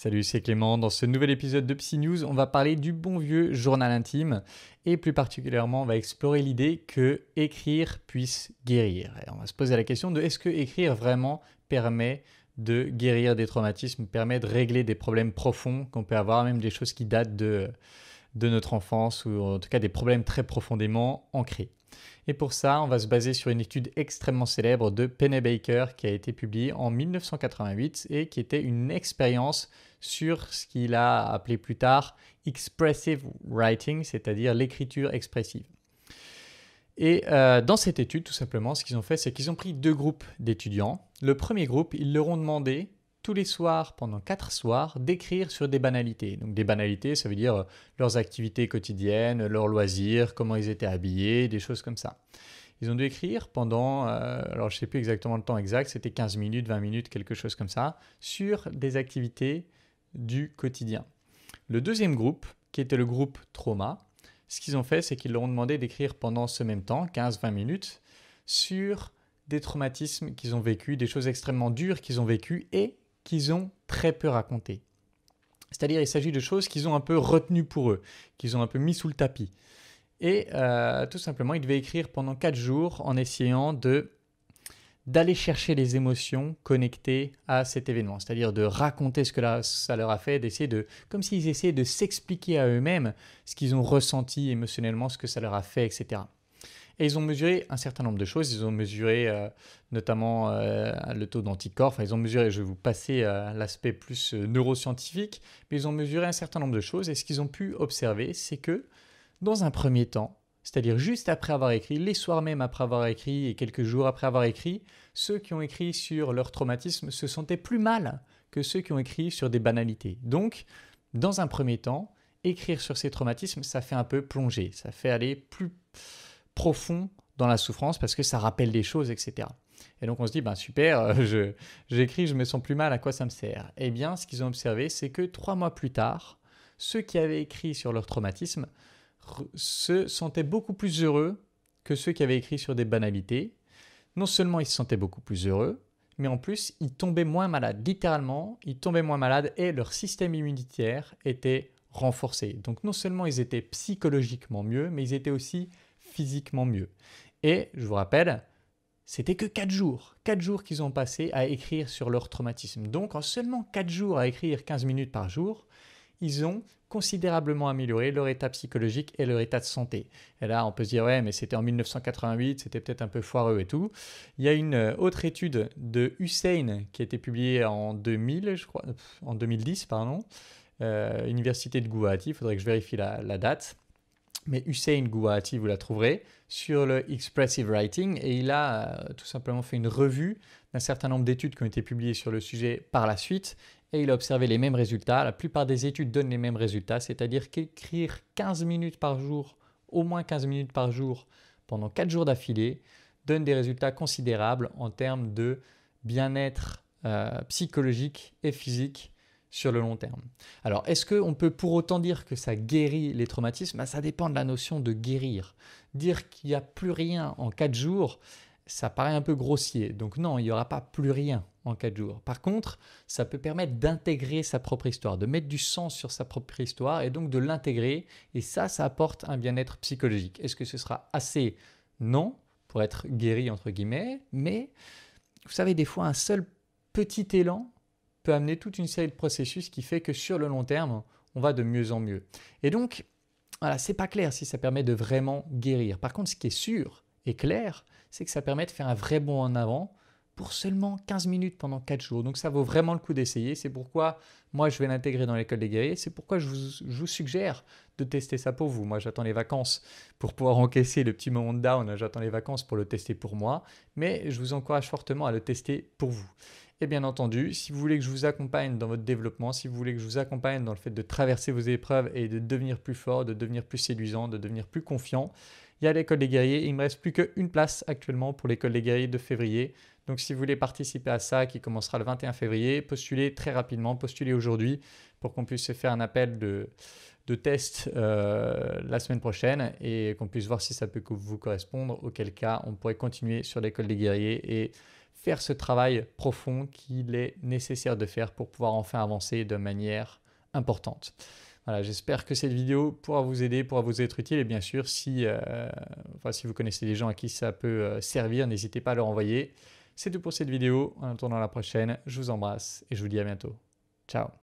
Salut, c'est Clément. Dans ce nouvel épisode de Psy News, on va parler du bon vieux journal intime et plus particulièrement, on va explorer l'idée que écrire puisse guérir. on va se poser la question de est-ce que écrire vraiment permet de guérir des traumatismes, permet de régler des problèmes profonds qu'on peut avoir, même des choses qui datent de de notre enfance ou en tout cas des problèmes très profondément ancrés. Et pour ça, on va se baser sur une étude extrêmement célèbre de Pennebaker qui a été publiée en 1988 et qui était une expérience sur ce qu'il a appelé plus tard expressive writing, c'est-à-dire l'écriture expressive. Et euh, dans cette étude, tout simplement, ce qu'ils ont fait, c'est qu'ils ont pris deux groupes d'étudiants. Le premier groupe, ils leur ont demandé tous les soirs, pendant quatre soirs, d'écrire sur des banalités. Donc des banalités, ça veut dire euh, leurs activités quotidiennes, leurs loisirs, comment ils étaient habillés, des choses comme ça. Ils ont dû écrire pendant, euh, alors je ne sais plus exactement le temps exact, c'était 15 minutes, 20 minutes, quelque chose comme ça, sur des activités du quotidien. Le deuxième groupe, qui était le groupe trauma, ce qu'ils ont fait, c'est qu'ils leur ont demandé d'écrire pendant ce même temps, 15-20 minutes, sur des traumatismes qu'ils ont vécu, des choses extrêmement dures qu'ils ont vécues et qu'ils ont très peu raconté, C'est-à-dire, il s'agit de choses qu'ils ont un peu retenu pour eux, qu'ils ont un peu mis sous le tapis. Et euh, tout simplement, il devait écrire pendant quatre jours en essayant de d'aller chercher les émotions connectées à cet événement, c'est-à-dire de raconter ce que ça leur a fait, d'essayer de, comme s'ils essayaient de s'expliquer à eux-mêmes ce qu'ils ont ressenti émotionnellement, ce que ça leur a fait, etc. Et ils ont mesuré un certain nombre de choses. Ils ont mesuré euh, notamment euh, le taux d'anticorps. Enfin, ils ont mesuré, je vais vous passer à euh, l'aspect plus neuroscientifique, mais ils ont mesuré un certain nombre de choses. Et ce qu'ils ont pu observer, c'est que dans un premier temps, c'est-à-dire juste après avoir écrit, les soirs même après avoir écrit et quelques jours après avoir écrit, ceux qui ont écrit sur leur traumatisme se sentaient plus mal que ceux qui ont écrit sur des banalités. Donc, dans un premier temps, écrire sur ces traumatismes, ça fait un peu plonger, ça fait aller plus profond dans la souffrance parce que ça rappelle des choses, etc. Et donc on se dit, ben super, euh, je, j'écris, je me sens plus mal, à quoi ça me sert Eh bien, ce qu'ils ont observé, c'est que trois mois plus tard, ceux qui avaient écrit sur leur traumatisme se sentaient beaucoup plus heureux que ceux qui avaient écrit sur des banalités. Non seulement ils se sentaient beaucoup plus heureux, mais en plus, ils tombaient moins malades. Littéralement, ils tombaient moins malades et leur système immunitaire était renforcé. Donc non seulement ils étaient psychologiquement mieux, mais ils étaient aussi physiquement mieux. Et je vous rappelle, c'était que 4 jours. 4 jours qu'ils ont passé à écrire sur leur traumatisme. Donc en seulement 4 jours à écrire 15 minutes par jour, ils ont considérablement amélioré leur état psychologique et leur état de santé. Et là, on peut se dire, ouais, mais c'était en 1988, c'était peut-être un peu foireux et tout. Il y a une euh, autre étude de Hussein qui a été publiée en 2000, je crois, euh, en 2010, pardon, euh, Université de Guwahati, il faudrait que je vérifie la date mais Hussein Gouati, vous la trouverez, sur le Expressive Writing, et il a euh, tout simplement fait une revue d'un certain nombre d'études qui ont été publiées sur le sujet par la suite, et il a observé les mêmes résultats. La plupart des études donnent les mêmes résultats, c'est-à-dire qu'écrire 15 minutes par jour, au moins 15 minutes par jour, pendant 4 jours d'affilée, donne des résultats considérables en termes de bien-être euh, psychologique et physique sur le long terme. Alors, est-ce qu'on peut pour autant dire que ça guérit les traumatismes bah, Ça dépend de la notion de guérir. Dire qu'il n'y a plus rien en quatre jours, ça paraît un peu grossier. Donc non, il n'y aura pas plus rien en quatre jours. Par contre, ça peut permettre d'intégrer sa propre histoire, de mettre du sens sur sa propre histoire et donc de l'intégrer. Et ça, ça apporte un bien-être psychologique. Est-ce que ce sera assez Non, pour être guéri, entre guillemets. Mais, vous savez, des fois, un seul petit élan peut amener toute une série de processus qui fait que sur le long terme, on va de mieux en mieux. Et donc, voilà, c'est pas clair si ça permet de vraiment guérir. Par contre, ce qui est sûr et clair, c'est que ça permet de faire un vrai bond en avant pour seulement 15 minutes pendant 4 jours. Donc ça vaut vraiment le coup d'essayer. C'est pourquoi moi je vais l'intégrer dans l'école des guerriers. C'est pourquoi je vous, je vous, suggère de tester ça pour vous. Moi j'attends les vacances pour pouvoir encaisser le petit moment de down. J'attends les vacances pour le tester pour moi. Mais je vous encourage fortement à le tester pour vous. Et bien entendu, si vous voulez que je vous accompagne dans votre développement, si vous voulez que je vous accompagne dans le fait de traverser vos épreuves et de devenir plus fort, de devenir plus séduisant, de devenir plus confiant, il y a l'école des guerriers. Il il me reste plus qu'une place actuellement pour l'école des guerriers de février. Donc si vous voulez participer à ça, qui commencera le 21 février, postulez très rapidement, postulez aujourd'hui pour qu'on puisse faire un appel de, de test euh, la semaine prochaine et qu'on puisse voir si ça peut vous correspondre, auquel cas on pourrait continuer sur l'école des guerriers et faire ce travail profond qu'il est nécessaire de faire pour pouvoir enfin avancer de manière importante. Voilà, j'espère que cette vidéo pourra vous aider, pourra vous être utile. Et bien sûr, si, euh, si vous connaissez des gens à qui ça peut euh, servir, n'hésitez pas à leur envoyer. C'est tout pour cette vidéo. En attendant la prochaine, je vous embrasse et je vous dis à bientôt. Ciao